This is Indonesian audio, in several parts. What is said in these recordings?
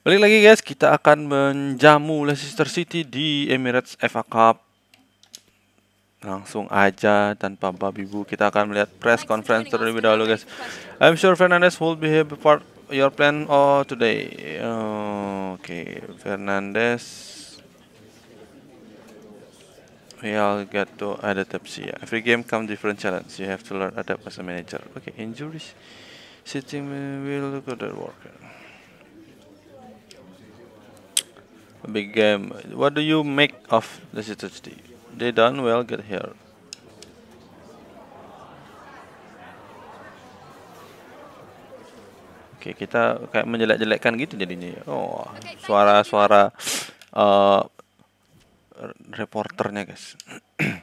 Balik lagi guys, kita akan menjamu Leicester City di Emirates FA Cup. Langsung aja tanpa babi bu, kita akan melihat press conference terlebih dahulu guys. I'm sure Fernandez will be here before your plan oh today. Oh, Oke, okay. we all get to adapt. Yeah. Every game come different challenge. You have to learn adapt as a manager. Okay, injuries. Sitting will look at the worker. Big game. What do you make of the city? They done well, get here. Oke, kita kayak menjelek-jelekkan gitu jadinya. Ya. Oh, suara-suara uh, eh, reporternya, guys.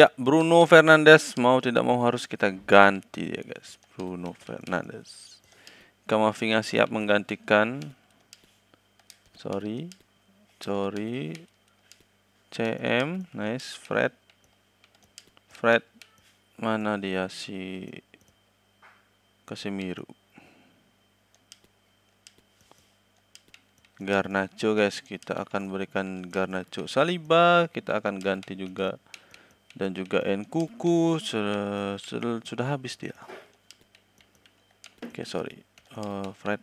ya, Bruno Fernandes mau tidak mau harus kita ganti ya, guys. Bruno Fernandes. Kamavinga siap menggantikan sorry sorry cm nice fred fred mana dia si kesemiru, Garnacho guys kita akan berikan Garnacho Saliba kita akan ganti juga dan juga Enkuku sudah, sudah habis dia oke okay, sorry uh, Fred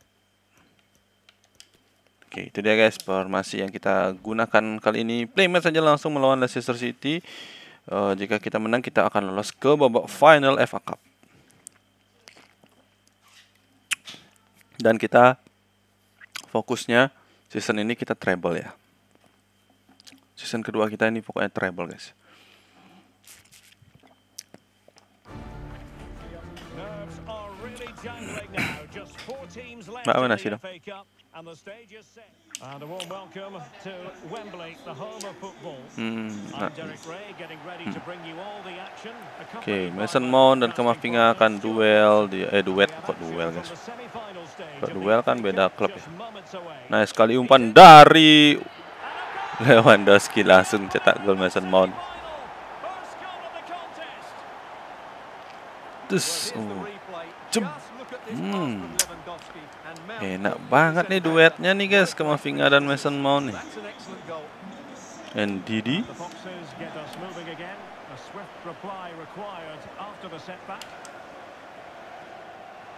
Oke, itu dia guys formasi yang kita gunakan kali ini. Playmate saja langsung melawan Leicester City. Uh, jika kita menang, kita akan lolos ke babak final FA Cup. Dan kita fokusnya season ini kita treble ya. Season kedua kita ini pokoknya treble guys. Bagaimana sih dong? And the stage is set. And a warm welcome to Wembley, the home of football. Hmm, nah. hmm. Oke, okay, Mason Mount dan Kamavinga akan duel di eh duet kok duel guys. Kok duel kan beda klub ya. Nice sekali umpan dari Lewandowski langsung cetak gol Mason Mount. Terus, oh. Hmm. Enak banget nih duetnya nih guys Finga dan Mason Mount nih. And Didi.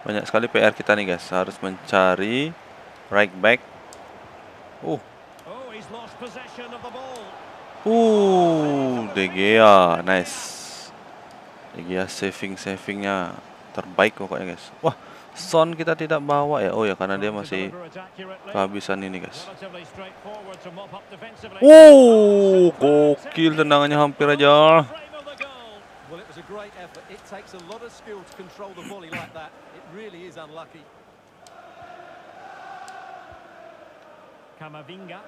Banyak sekali PR kita nih guys. Harus mencari right back. Uh. Oh, uh, De Gea, nice. De Gea saving savingnya terbaik pokoknya guys. Wah, Son kita tidak bawa ya. Oh ya karena dia masih kehabisan ini guys. Wow, gokil tendangannya hampir aja. Kamavinga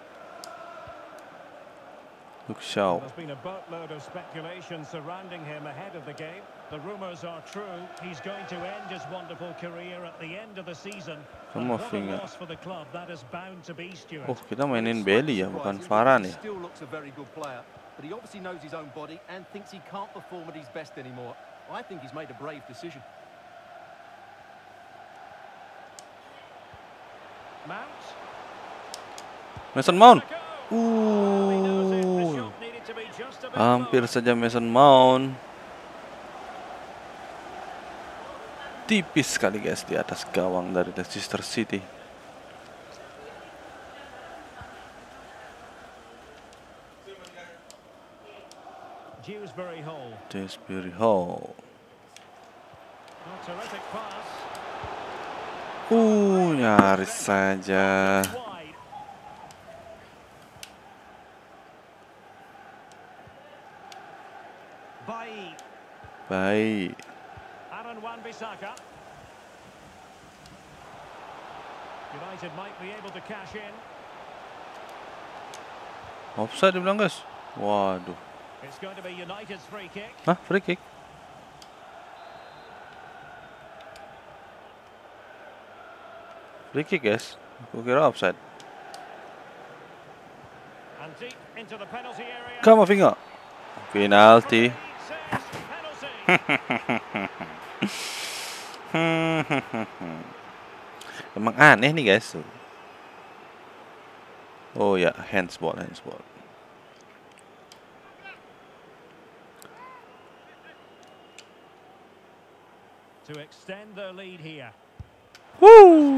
Look sharp. There's been a boatload of speculation surrounding him ahead of the game. The rumours are true. He's going to end his wonderful career at the end of the season. Come off finger. for the club that is bound to be Stuart. Oh, kita mainin Bailey ya, bukan Farah nih. Still looks a very good player, but he obviously knows his own body and thinks he can't perform at his best anymore. I think he's made a brave decision. Mount. Mason Mount. Uh, hampir saja Mason Mount. Tipis sekali guys di atas gawang dari Leicester City. Dewsbury Hall. Hall. Uh, nyaris saja. United might be able to cash in. Offside dia bilang guys. Waduh. Hah, free kick? Free kick guys. Aku kira offside. Come on, finger. Penalty. Emang aneh nih guys. Oh ya, handsball, handsball. To extend the lead here. Woo!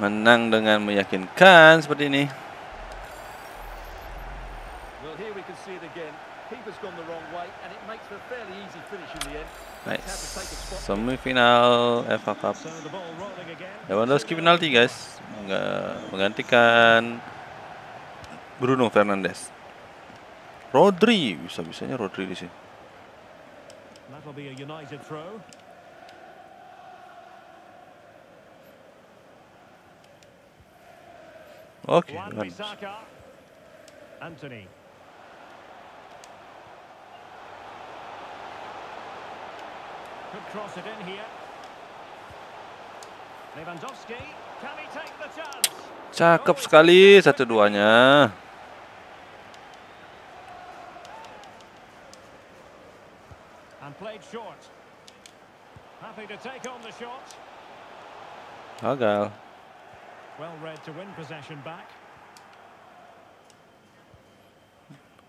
Menang dengan meyakinkan seperti ini. see it again. Nice. Semifinal FA Cup. Lewandowski penalti guys, menggantikan Bruno Fernandes. Rodri, bisa-bisanya Rodri di sini. Oke, okay, Anthony. Could cross it in here. Lewandowski, can he take the chance? Cakep sekali satu duanya. And Gagal. Well read to win possession back.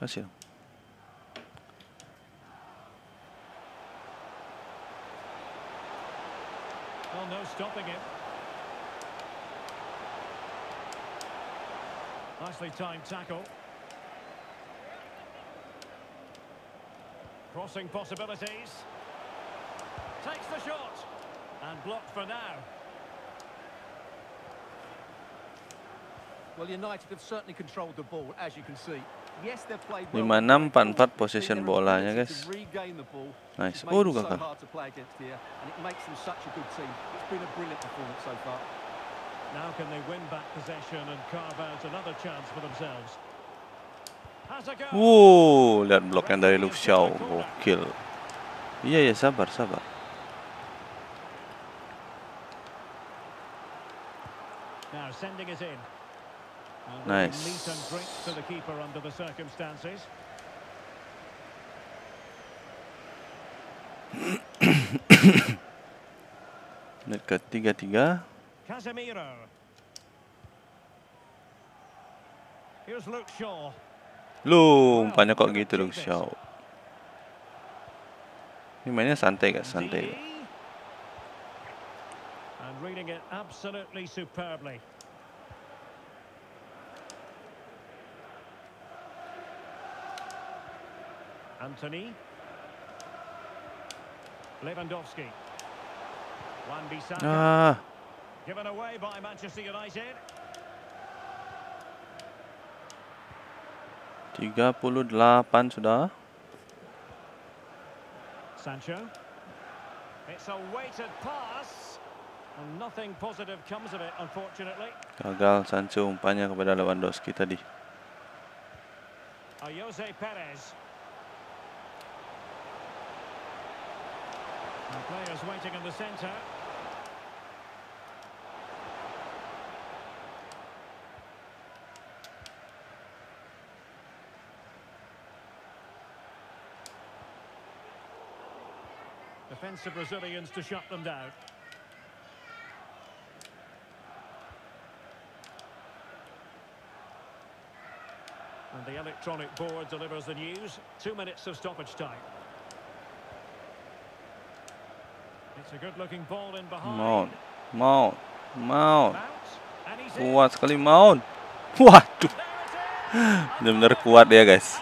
Gracias. Well, no stopping it. Nicely timed tackle. Crossing possibilities. Takes the shot. And blocked for now. Well, United have certainly controlled the ball, as you can see. 4 position possession bolanya guys nice waduh kakak Now can they win back possession and Wow, lihat bloknya dari Luke Shaw, gokil. Iya ya, sabar, sabar. Now sending it in. Nice. to the keeper under the circumstances. Menit ke Casemiro. Here's Luke Shaw. Lu, umpannya kok gitu Luke Shaw. Ini mainnya santai gak? Santai And reading it absolutely superbly. Anthony. Lewandowski. Juan Bissaka. Uh. Given away by Manchester United. 38 sudah. Sancho. It's a weighted pass. And nothing positive comes of it, unfortunately. Gagal Sancho umpannya kepada Lewandowski tadi. Jose Perez. And players waiting in the centre. Defensive Brazilians to shut them down. And the electronic board delivers the news. Two minutes of stoppage time. Mount, Mount, Mount. Kuat sekali Mount. Waduh. Benar-benar kuat ya, guys.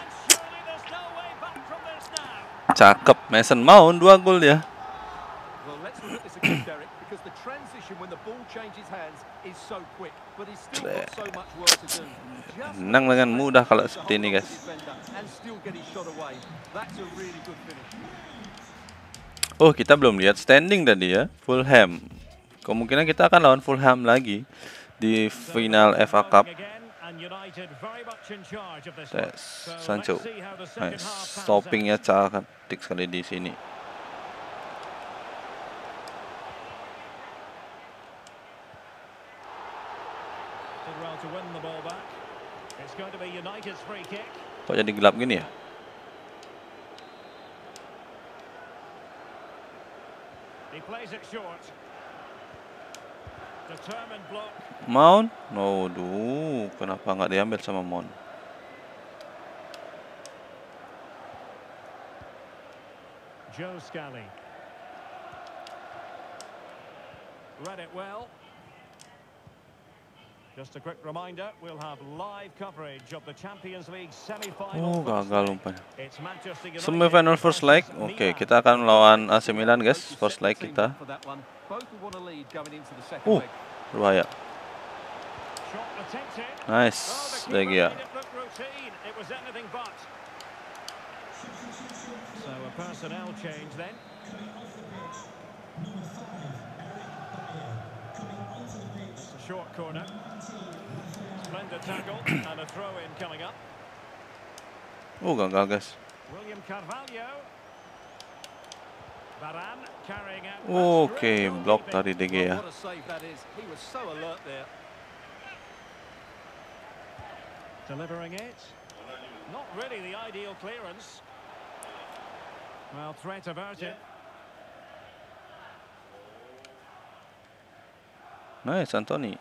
Cakep Mason Mount dua gol ya. Menang dengan mudah kalau seperti ini, guys. Oh, kita belum lihat standing tadi ya. Fulham. Kemungkinan kita akan lawan Fulham lagi di final FA Cup. Tes, Sancho. Nice. Stoppingnya cantik sekali di sini. Kok jadi gelap gini ya? Plays it short. Determined block. Mount? No, duh. Kenapa nggak diambil sama Mount? Joe Scully. Read it well. Just a quick reminder, we'll final Oh, gagal umpannya. Semifinal first leg. Oke, okay, kita akan melawan AC Milan, guys. First leg kita. Uh, berbahaya. Nice, oh, lagi ya. So short corner. Splendid tackle and a throw in coming up. Huwag ang gagas. William Carvalho. Baran carrying out. Okay, blocked that oh, rin De Gea. What a save that is. He was so alert there. Delivering it. Not really the ideal clearance. Well, threat averted. Yeah. Nice, Anthony.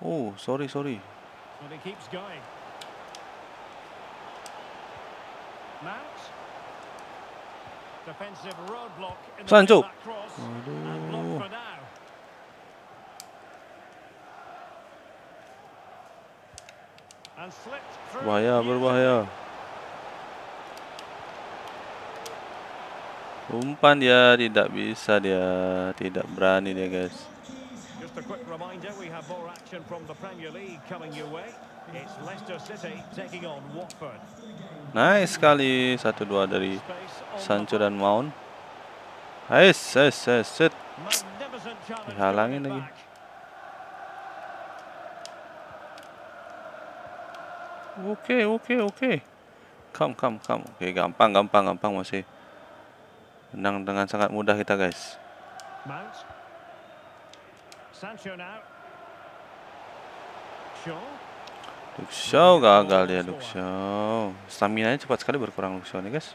Oh, sorry, sorry. Well, he keeps going. Mount. Defensive roadblock Sancho. Aduh. Bahaya, berbahaya. Umpan dia tidak bisa dia tidak berani dia guys. Just a quick reminder, we have more action from the Premier League coming your way. It's Leicester City taking on Watford. Nice sekali 1-2 dari Sancho dan Mount. Nice, ais, ais, set. Dihalangin lagi. Oke, okay, oke, okay, oke. Okay. Come, come, come. Oke, okay, gampang, gampang, gampang masih. Menang dengan sangat mudah kita, guys. Mount Sancho now. Shaw. Luke gagal dia Luke Stamina-nya cepat sekali berkurang Luke Shaw nih guys.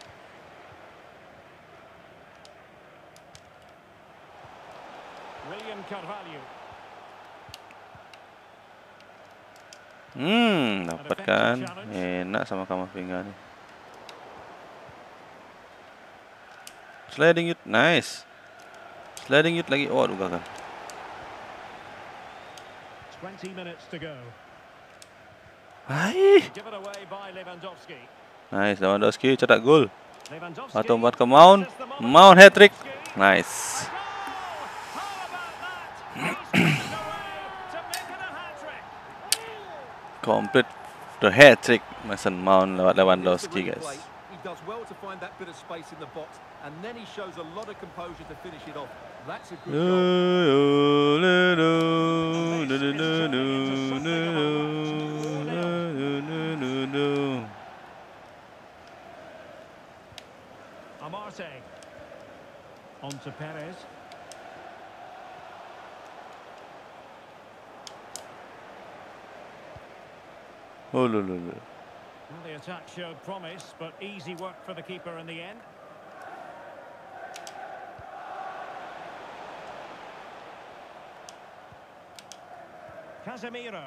William Carvalho. Hmm, dapat kan. Enak sama Kamavinga nih. Sliding it, nice. Sliding it lagi. oh, gagal. 20 minutes to go. Nice, Lewandowski cetak gol. Atau buat ke Mount. Mount hat trick. Nice. Complete the hat trick Mason Mount lewat Lewandowski guys. He does well to find that bit of space in the box and then he shows a lot of composure to finish it off. That's a good goal do, Amarte. On to Perez. Oh, no, no, no. Well, the attack showed promise, but easy work for the keeper in the end. Casemiro.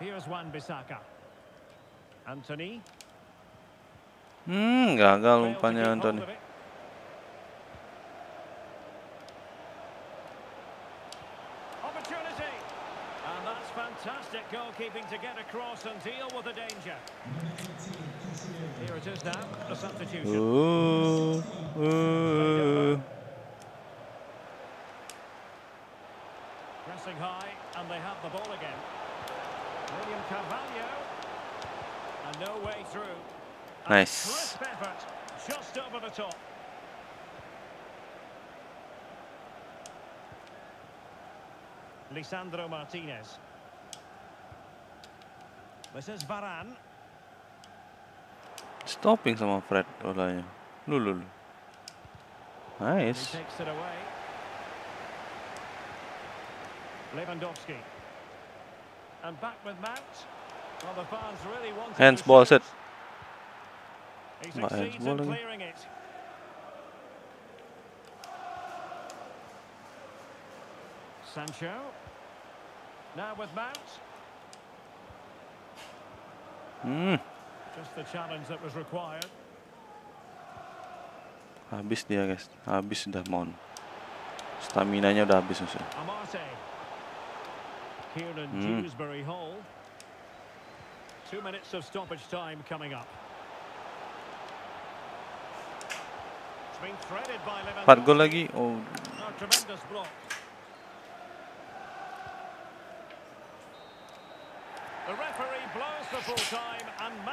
Here's Juan Bisaka. Anthony. Hmm, gagal umpannya Anthony. Fantastic goalkeeping to get across and deal with the danger. Here it is now, the substitution. Ooh, ooh. pressing high, and they have the ball again. William Carvalho. And no way through. Nice. Effort, just over the top. Lisandro Martinez. This is Varan. Stopping sama Fred olahnya. Lulu. Nice. He takes it away. Hands ball set. He succeeds Sancho. Now with Mount. Hmm. Just the challenge that was required. Habis dia guys, habis sudah Mon. Stamina-nya udah habis maksudnya. Here mm. Dewsbury Hall. Two minutes of stoppage time coming up. Empat gol lagi. Oh.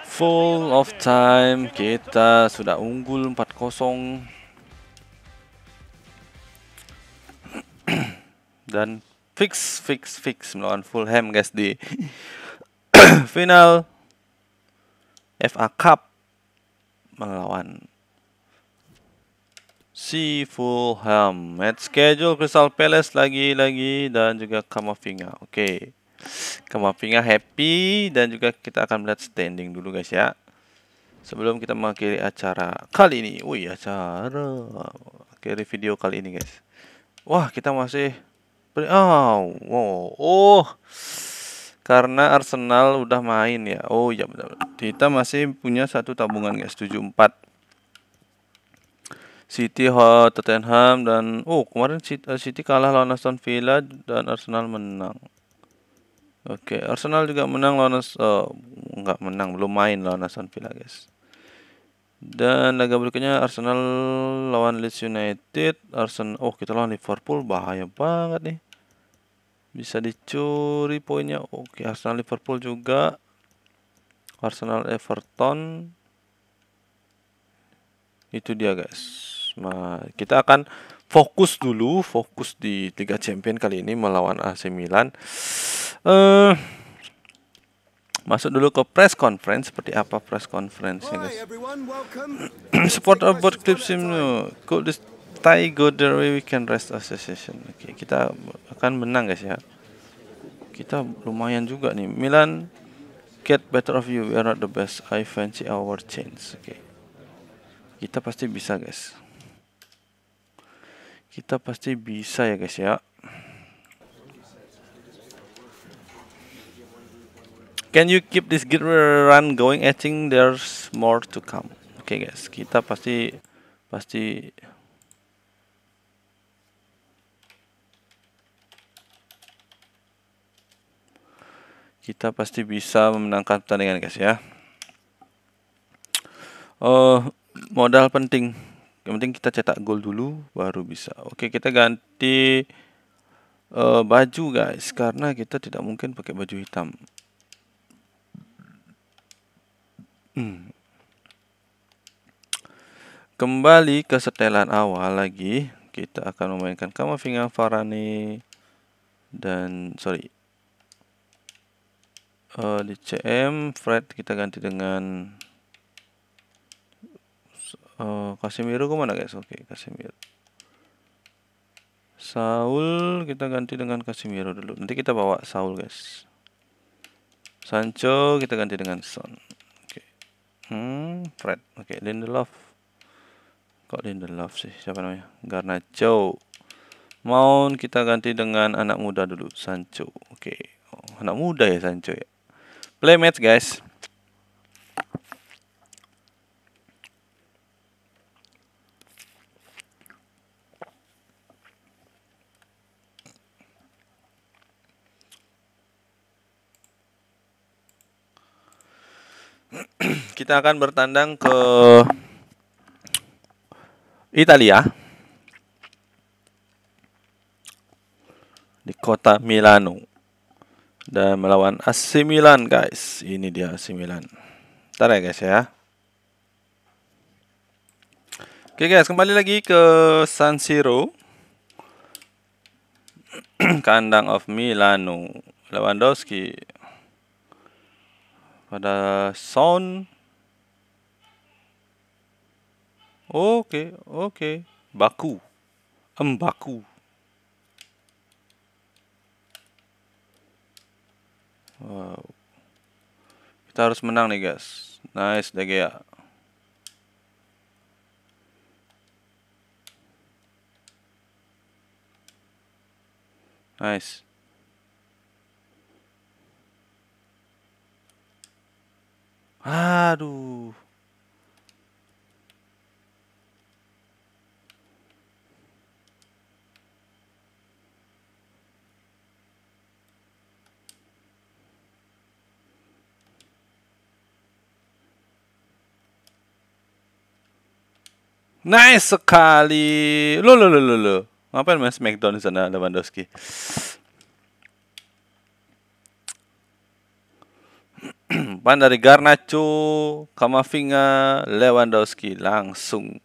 Full of time kita sudah unggul 4-0 dan fix fix fix melawan Fulham guys di final FA Cup melawan si Fulham match schedule Crystal Palace lagi-lagi dan juga Kamavinga oke okay. Kamavinga happy dan juga kita akan melihat standing dulu guys ya sebelum kita mengakhiri acara kali ini wih acara akhiri video kali ini guys wah kita masih Oh, oh, oh. Karena Arsenal udah main ya. Oh ya betul. Kita masih punya satu tabungan guys, empat. City, Hot, Tottenham dan oh kemarin eh, City kalah lawan Aston Villa dan Arsenal menang. Oke, okay. Arsenal juga menang lawan oh, nggak menang, belum main lawan Aston Villa guys. Dan laga berikutnya Arsenal lawan Leeds United. Arsenal oh kita lawan Liverpool bahaya banget nih. Bisa dicuri poinnya. Oke, Arsenal Liverpool juga. Arsenal Everton. Itu dia guys. Nah, kita akan fokus dulu, fokus di Liga Champion kali ini melawan AC Milan. Eh uh, Masuk dulu ke press conference seperti apa press conference guys. Support about clip sim could this tie go the way we can rest association. Oke, okay, kita akan menang guys ya. Kita lumayan juga nih. Milan get better of you. We are not the best. I fancy our chance. Oke. Okay. Kita pasti bisa guys. Kita pasti bisa ya guys ya. Can you keep this git run going? I think there's more to come. Oke okay, guys, kita pasti pasti kita pasti bisa memenangkan pertandingan guys ya. Uh, modal penting. Yang penting kita cetak gol dulu baru bisa. Oke, okay, kita ganti uh, baju guys karena kita tidak mungkin pakai baju hitam. Kembali ke setelan awal lagi, kita akan memainkan Kamavinga Farani dan sorry uh, di CM Fred kita ganti dengan uh, eh, Casemiro kemana guys oke okay, Saul kita ganti dengan Casimiro dulu nanti kita bawa Saul guys Sancho kita ganti dengan Son Hmm, Fred. Oke, okay, Lindelof. Kok Lindelof sih? Siapa namanya? Garnacho. Mount kita ganti dengan anak muda dulu, Sancho. Oke. Okay. Oh, anak muda ya Sancho ya. Play guys. kita akan bertandang ke Italia di kota Milano dan melawan AC Milan guys ini dia AC Milan ntar ya guys ya oke guys kembali lagi ke San Siro kandang of Milano Lewandowski pada sound Oke, oke. Baku. Embaku. Wow. Kita harus menang nih, guys. Nice, De Nice. Aduh. Nice sekali. Lo lo lo lo lo. Ngapain mas McDonald di sana Lewandowski? Pan dari Garnacho, Kamavinga, Lewandowski langsung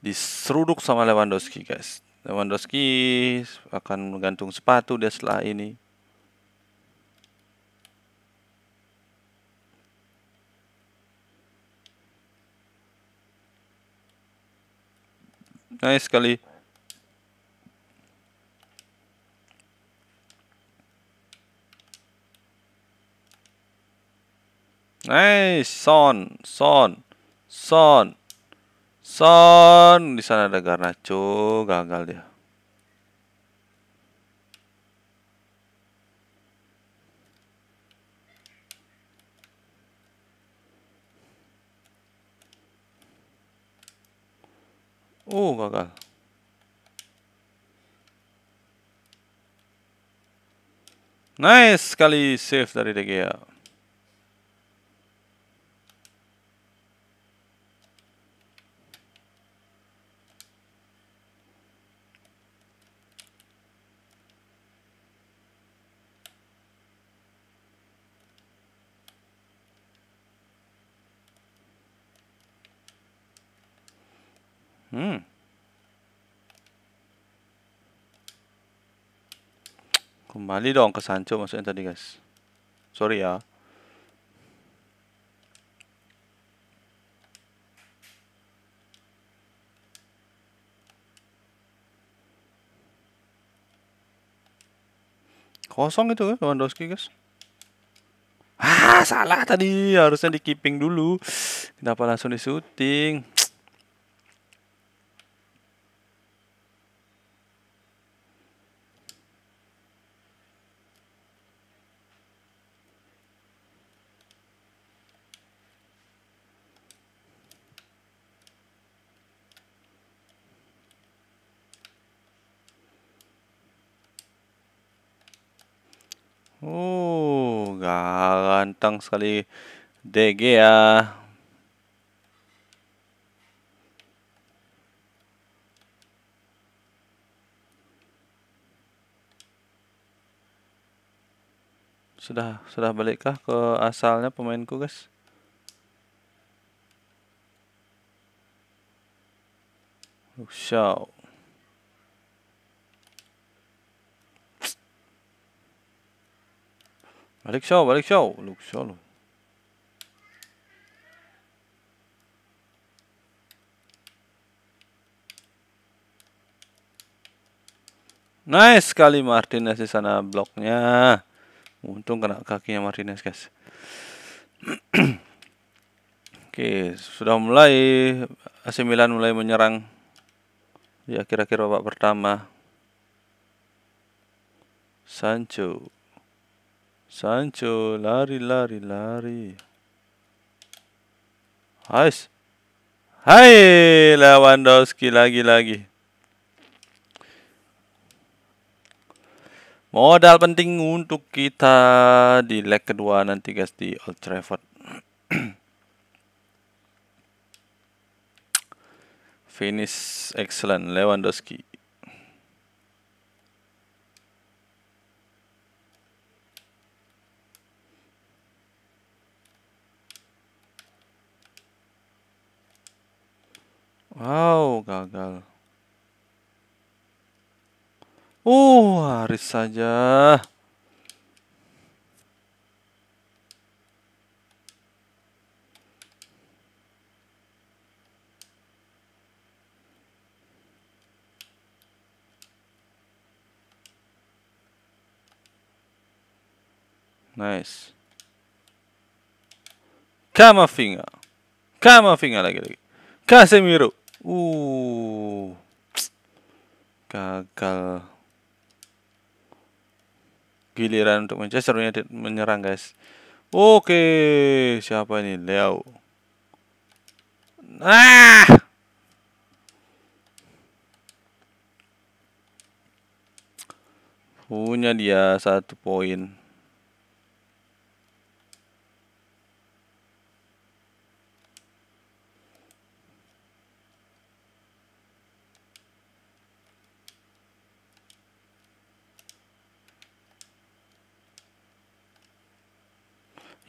diseruduk sama Lewandowski guys. Lewandowski akan menggantung sepatu dia setelah ini. Nice sekali. Nice, son, son, son, son. Di sana ada Garnacho, gagal dia. Oh, gagal. Nice sekali save dari De Hmm. Kembali dong ke Sancho maksudnya tadi guys. Sorry ya. Kosong itu kan Lewandowski guys. Ah salah tadi harusnya di keeping dulu. Kenapa langsung di syuting? Oh, ganteng sekali DG ya. Sudah sudah balikkah ke asalnya pemainku, guys? Oh, show. Balik show, balik show. Look show lo. Nice sekali Martinez di sana bloknya. Untung kena kakinya Martinez, guys. Oke, sudah mulai AC Milan mulai menyerang ya kira-kira babak pertama. Sancho Sancho lari lari lari. Ais. Hai Lewandowski lagi-lagi. Modal penting untuk kita di leg kedua nanti guys di Old Trafford. Finish excellent Lewandowski. Wow, gagal. Oh, Haris saja. Nice. Camavinga. Camavinga lagi-lagi. Casemiro. Uh, gagal. Giliran untuk Manchester United menyerang, guys. Oke, siapa ini? Leo. Nah, Punya dia satu poin.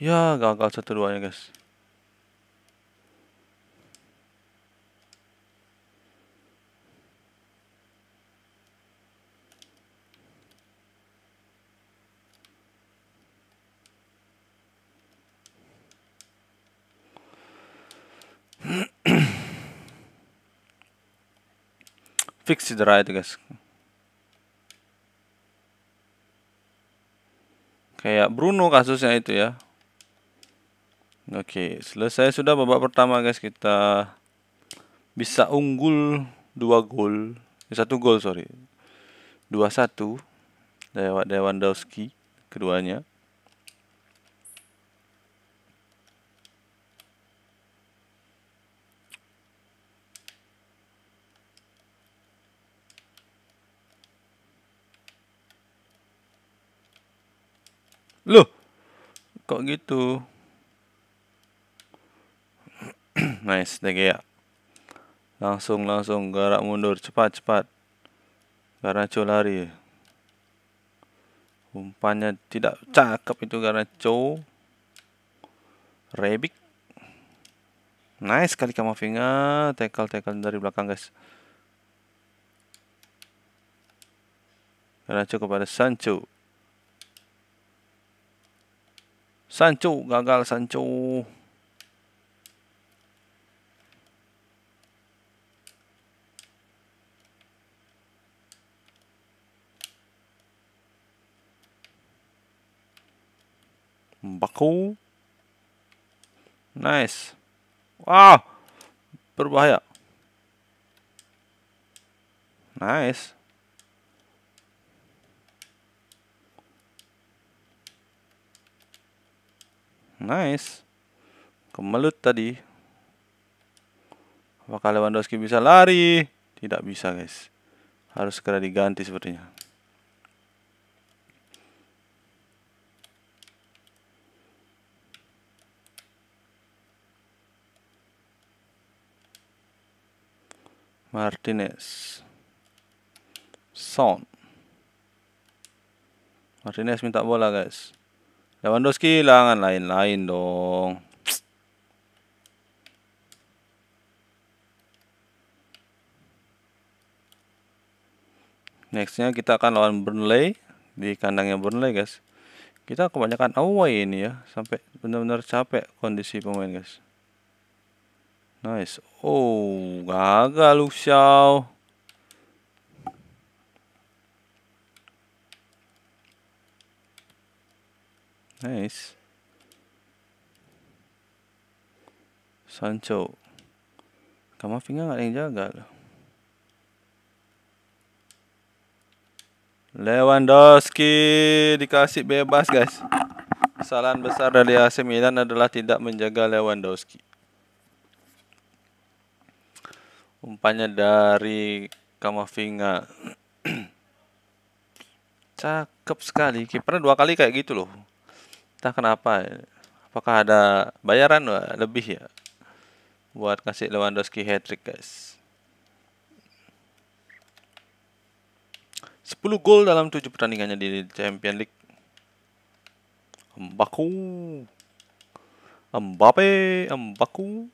Ya, gagal satu duanya, guys. Fix the right, guys. Kayak Bruno kasusnya itu ya. Oke, selesai sudah babak pertama guys. Kita bisa unggul dua gol, eh, satu gol sorry, dua satu lewat Lewandowski keduanya. Loh, kok gitu? nice you ya langsung langsung garak mundur cepat cepat Garaco lari umpannya tidak cakep itu Garaco Rebic nice sekali Kamavinga tackle tackle dari belakang guys Garaco kepada Sancho Sancho gagal Sancho baku. Nice. wow, berbahaya. Nice. Nice. Kemelut tadi. Apakah Lewandowski bisa lari? Tidak bisa, guys. Harus segera diganti sepertinya. Martinez Son, Martinez minta bola guys Lewandowski langan lain-lain dong Nextnya kita akan lawan Burnley di kandangnya Burnley guys. Kita kebanyakan away ini ya sampai benar-benar capek kondisi pemain guys. Nice. Oh, gagal Xiao. Nice. Sancho. Kamavinga nggak ada yang jaga loh. Lewandowski dikasih bebas guys. Kesalahan besar dari AC Milan adalah tidak menjaga Lewandowski. umpannya dari Kamavinga cakep sekali kipernya dua kali kayak gitu loh entah kenapa ya. apakah ada bayaran lebih ya buat kasih Lewandowski hat trick guys 10 gol dalam 7 pertandingannya di Champions League Mbaku Mbappe Mbaku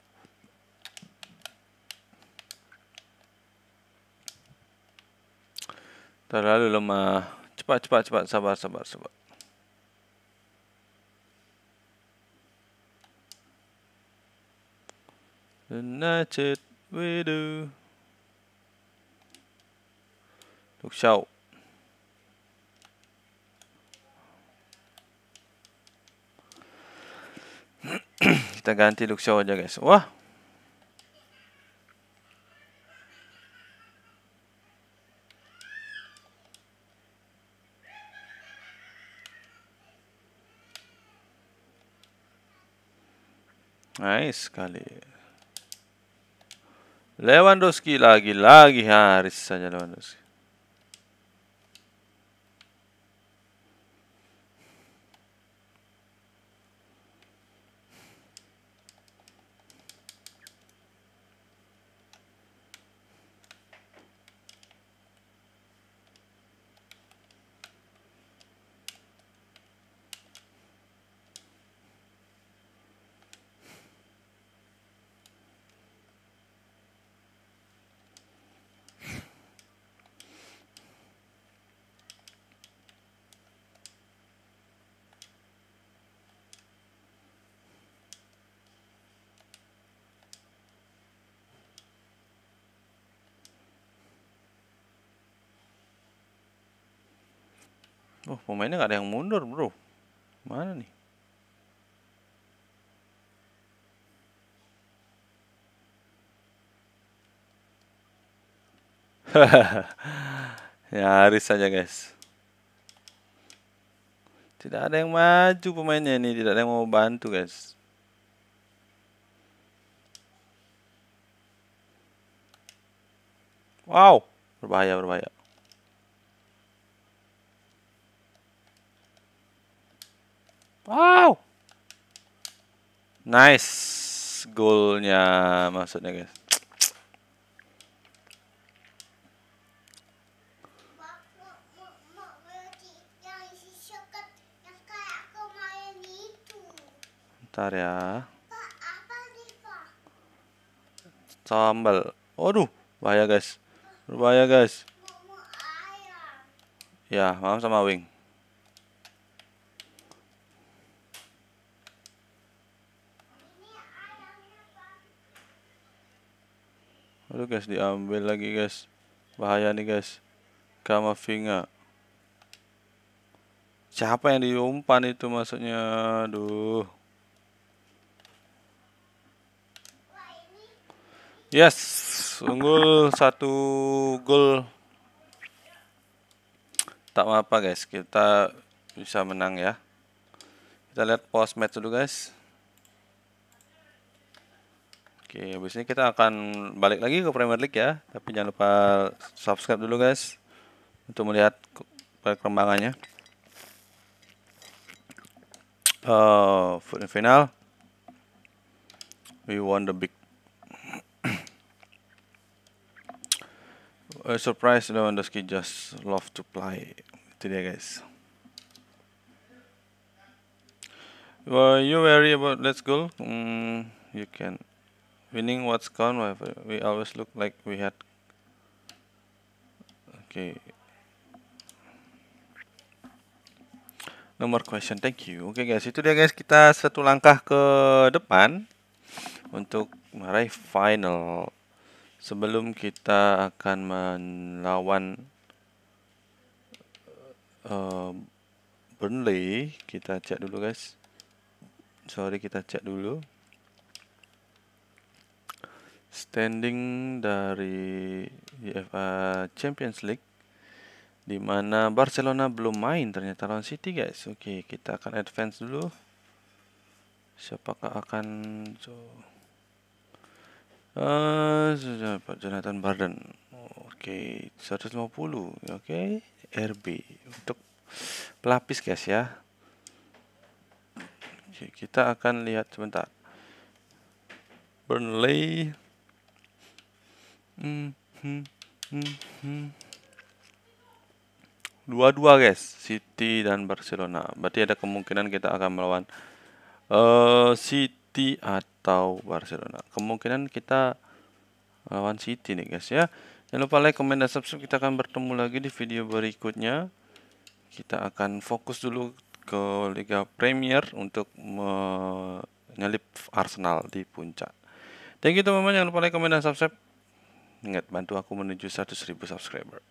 Terlalu lemah. Cepat, cepat, cepat. Sabar, sabar, sabar. The night we do. Look Kita ganti look show aja guys. Wah, Nice sekali. Lewandowski lagi-lagi Haris saja Lewandowski. Wah, pemainnya nggak ada yang mundur, bro. Mana nih? Nyaris ya, saja, guys. Tidak ada yang maju pemainnya ini, tidak ada yang mau bantu, guys. Wow, berbahaya, berbahaya. Wow. Nice golnya maksudnya guys. Bentar ya. Sambal. Waduh, bahaya guys. Bahaya guys. Ya, maaf sama Wing. Aduh guys diambil lagi guys. Bahaya nih guys. Kamavinga. Siapa yang diumpan itu maksudnya? Aduh. Yes, unggul satu gol. Tak apa guys, kita bisa menang ya. Kita lihat post match dulu guys. Oke, habis ini kita akan balik lagi ke Premier League ya. Tapi jangan lupa subscribe dulu guys untuk melihat perkembangannya. Uh, final, we won the big. A surprise Lewandowski just love to play. today, guys. Were you worry about let's go? Mm, you can winning what's gone we always look like we had okay no more question thank you oke okay, guys itu dia guys kita satu langkah ke depan untuk meraih final sebelum kita akan melawan uh, Burnley kita cek dulu guys sorry kita cek dulu standing dari UEFA Champions League di mana Barcelona belum main ternyata lawan City guys. Oke, okay, kita akan advance dulu. Siapakah akan so uh, eh, Jonathan Barden. Oke, okay, ya, 150. Oke, okay. RB untuk pelapis guys ya. okay, kita akan lihat sebentar. Burnley Dua-dua guys, City dan Barcelona. Berarti ada kemungkinan kita akan melawan uh, City atau Barcelona. Kemungkinan kita melawan City nih guys ya. Jangan lupa like, comment, dan subscribe. Kita akan bertemu lagi di video berikutnya. Kita akan fokus dulu ke Liga Premier untuk menyalip Arsenal di puncak. Thank you teman-teman, jangan lupa like, comment, dan subscribe. Ingat, bantu aku menuju 100.000 subscriber.